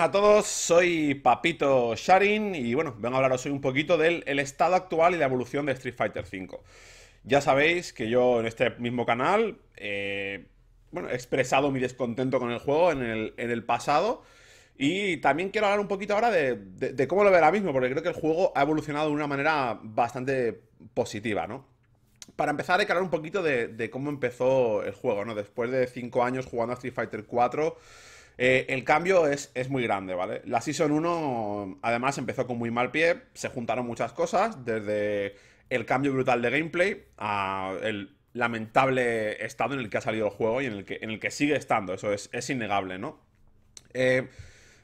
buenas a todos, soy Papito Sharin y bueno, vengo a hablaros hoy un poquito del estado actual y la evolución de Street Fighter V. Ya sabéis que yo en este mismo canal eh, bueno, he expresado mi descontento con el juego en el, pasado y también quiero hablar un poquito ahora de, cómo lo veo ahora mismo, porque creo que el juego ha evolucionado de una manera bastante positiva, ¿no? Para empezar, hay que un poquito de, cómo empezó el juego, ¿no? Después de 5 años jugando a Street Fighter 4 eh, el cambio es, muy grande, ¿vale? La Season 1 además empezó con muy mal pie, se juntaron muchas cosas, desde el cambio brutal de gameplay a el lamentable estado en el que ha salido el juego y en el que, en el que sigue estando, eso es, innegable, ¿no? Eh,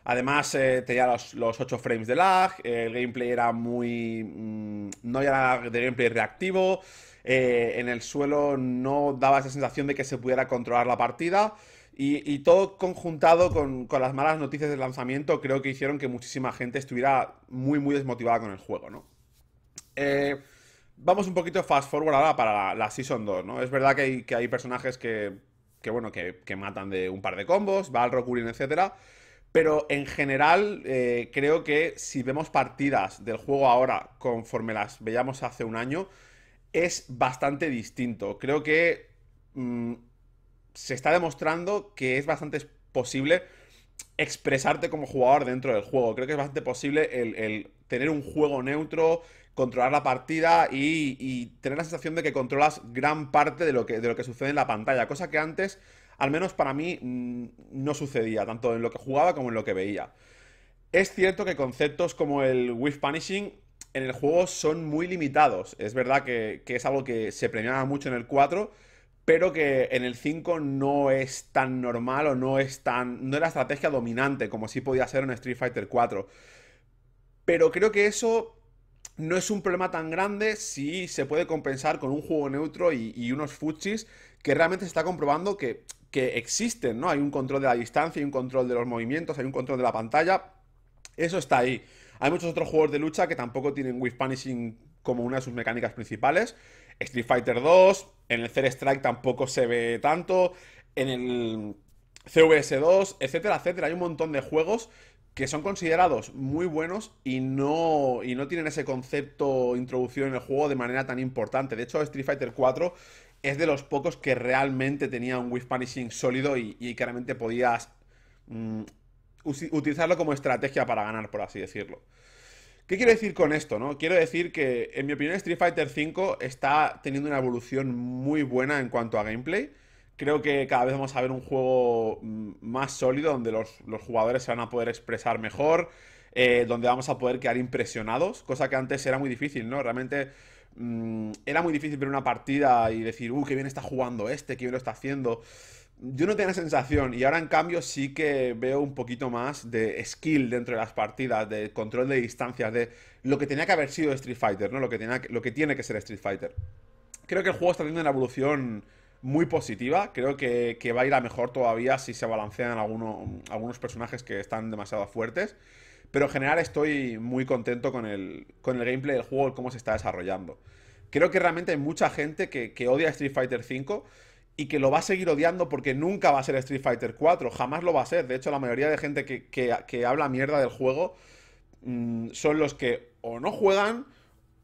además, eh, tenía los, 8 frames de lag, el gameplay era muy... Mm, no era de gameplay reactivo, en el suelo no daba esa sensación de que se pudiera controlar la partida. Y, todo conjuntado con, las malas noticias del lanzamiento, creo que hicieron que muchísima gente estuviera muy, muy desmotivada con el juego, ¿no? Eh, vamos un poquito fast forward ahora para la, Season 2, ¿no? Es verdad que hay, hay personajes que, bueno, que, matan de un par de combos, Balrog, Kurin, etc. Pero en general, eh, creo que si vemos partidas del juego ahora conforme las veíamos hace un año, es bastante distinto. Creo que mm, se está demostrando que es bastante posible expresarte como jugador dentro del juego. Creo que es bastante posible el, tener un juego neutro, controlar la partida y, tener la sensación de que controlas gran parte de lo que, de lo que sucede en la pantalla, cosa que antes, al menos para mí, mm, no sucedía, tanto en lo que jugaba como en lo que veía. Es cierto que conceptos como el whiff punishing en el juego son muy limitados. Es verdad que, que es algo que se premiaba mucho en el 4 pero que en el 5 no es tan normal o no es tan. no es la estrategia dominante como sí podía ser en Street Fighter 4. Pero creo que eso no es un problema tan grande si se puede compensar con un juego neutro y, unos fuchis que realmente se está comprobando que, existen, ¿no? Hay un control de la distancia, hay un control de los movimientos, hay un control de la pantalla. Eso está ahí. Hay muchos otros juegos de lucha que tampoco tienen whiff punishing como una de sus mecánicas principales. Street Fighter 2, en el Cer Strike tampoco se ve tanto, en el CVS 2, etcétera, etcétera. Hay un montón de juegos que son considerados muy buenos y no, y no tienen ese concepto introducido en el juego de manera tan importante. De hecho, Street Fighter 4 es de los pocos que realmente tenía un whiff punishing sólido y, claramente podías mm, utilizarlo como estrategia para ganar, por así decirlo. ¿Qué quiero decir con esto? No? Quiero decir que, en mi opinión, Street Fighter V está teniendo una evolución muy buena en cuanto a gameplay. Creo que cada vez vamos a ver un juego mm, más sólido, donde los, jugadores se van a poder expresar mejor, eh, donde vamos a poder quedar impresionados, cosa que antes era muy difícil, ¿no? Realmente mm, era muy difícil ver una partida y decir, uy, uh, qué bien está jugando este, qué bien lo está haciendo. Yo no tenía sensación y ahora en cambio sí que veo un poquito más de skill dentro de las partidas, de control de distancias, de lo que tenía que haber sido Street Fighter, ¿no? Lo que, lo que tiene que ser Street Fighter. Creo que el juego está teniendo una evolución muy positiva, creo que, va a ir a mejor todavía si se balancean algunos personajes que están demasiado fuertes, pero en general estoy muy contento con el, gameplay del juego, cómo se está desarrollando. Creo que realmente hay mucha gente que, que odia Street Fighter V y que lo va a seguir odiando porque nunca va a ser Street Fighter 4, jamás lo va a ser. De hecho, la mayoría de gente que, habla mierda del juego mm, son los que o no juegan,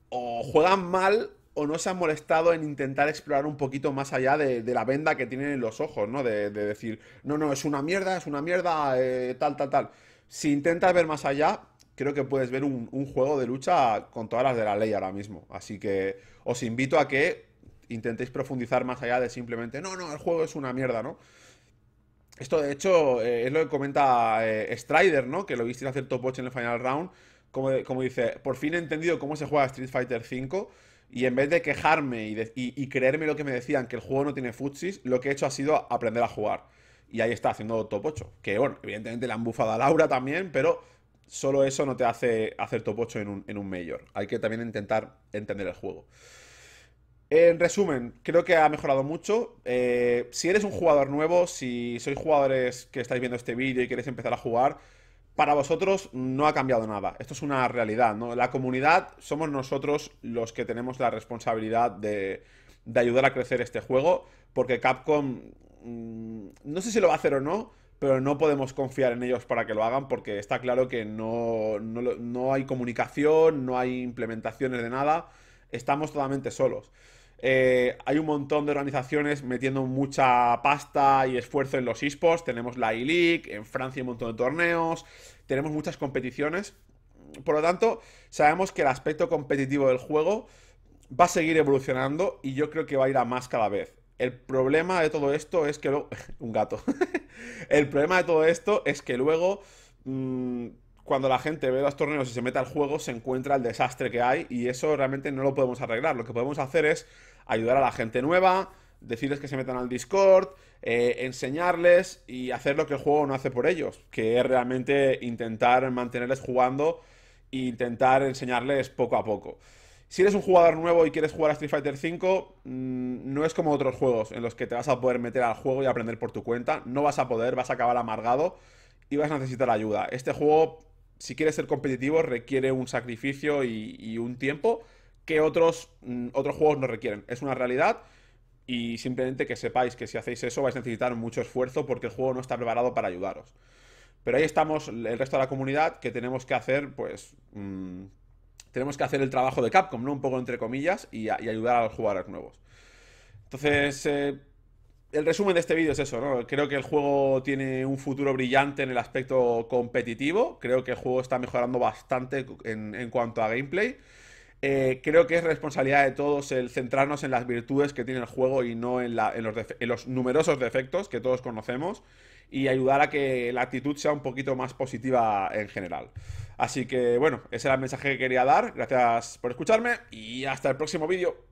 o juegan mal, o no se han molestado en intentar explorar un poquito más allá de, la venda que tienen en los ojos, ¿no? De, decir, no, no, es una mierda, es una mierda, eh, tal, tal, tal. Si intentas ver más allá, creo que puedes ver un, un juego de lucha con todas las de la ley ahora mismo. Así que os invito a que intentéis profundizar más allá de simplemente, no, no, el juego es una mierda, ¿no? Esto de hecho eh, es lo que comenta eh, Strider, ¿no? Que lo viste hacer top 8 en el final round. Como, como, dice, por fin he entendido cómo se juega Street Fighter V. Y en vez de quejarme y, creerme lo que me decían, que el juego no tiene futsis, lo que he hecho ha sido aprender a jugar. Y ahí está, haciendo top 8. Que bueno, evidentemente le han bufado a Laura también, pero solo eso no te hace hacer top 8 en en un mayor. Hay que también intentar entender el juego. En resumen, creo que ha mejorado mucho. Eh, si eres un jugador nuevo, si sois jugadores que estáis viendo este vídeo y queréis empezar a jugar, para vosotros no ha cambiado nada. Esto es una realidad, ¿no? La comunidad somos nosotros los que tenemos la responsabilidad de, ayudar a crecer este juego, porque Capcom, mm, no sé si lo va a hacer o no, pero no podemos confiar en ellos para que lo hagan, porque está claro que no hay comunicación, no hay implementaciones de nada, estamos totalmente solos. Eh, hay un montón de organizaciones metiendo mucha pasta y esfuerzo en los esports. Tenemos la e en Francia hay un montón de torneos, tenemos muchas competiciones. Por lo tanto, sabemos que el aspecto competitivo del juego va a seguir evolucionando y yo creo que va a ir a más cada vez. El problema de todo esto es que luego... un gato. el problema de todo esto es que luego mm, cuando la gente ve los torneos y se mete al juego, se encuentra el desastre que hay y eso realmente no lo podemos arreglar. Lo que podemos hacer es ayudar a la gente nueva, decirles que se metan al Discord, eh, enseñarles y hacer lo que el juego no hace por ellos, que es realmente intentar mantenerles jugando e intentar enseñarles poco a poco. Si eres un jugador nuevo y quieres jugar a Street Fighter V, mm, no es como otros juegos en los que te vas a poder meter al juego y aprender por tu cuenta. No vas a poder, vas a acabar amargado y vas a necesitar ayuda. Este juego si quieres ser competitivo, requiere un sacrificio y, un tiempo que otros, mm, otros juegos no requieren. Es una realidad y simplemente que sepáis que si hacéis eso vais a necesitar mucho esfuerzo porque el juego no está preparado para ayudaros. Pero ahí estamos el resto de la comunidad que tenemos que hacer, pues... Mm, tenemos que hacer el trabajo de Capcom, ¿no? Un poco entre comillas y, ayudar a los jugadores nuevos. Entonces... Eh, el resumen de este vídeo es eso, ¿no? Creo que el juego tiene un futuro brillante en el aspecto competitivo. Creo que el juego está mejorando bastante en, cuanto a gameplay. Eh, creo que es responsabilidad de todos el centrarnos en las virtudes que tiene el juego y no en, los en, los, numerosos defectos que todos conocemos y ayudar a que la actitud sea un poquito más positiva en general. Así que bueno, ese era el mensaje que quería dar. Gracias por escucharme y hasta el próximo vídeo.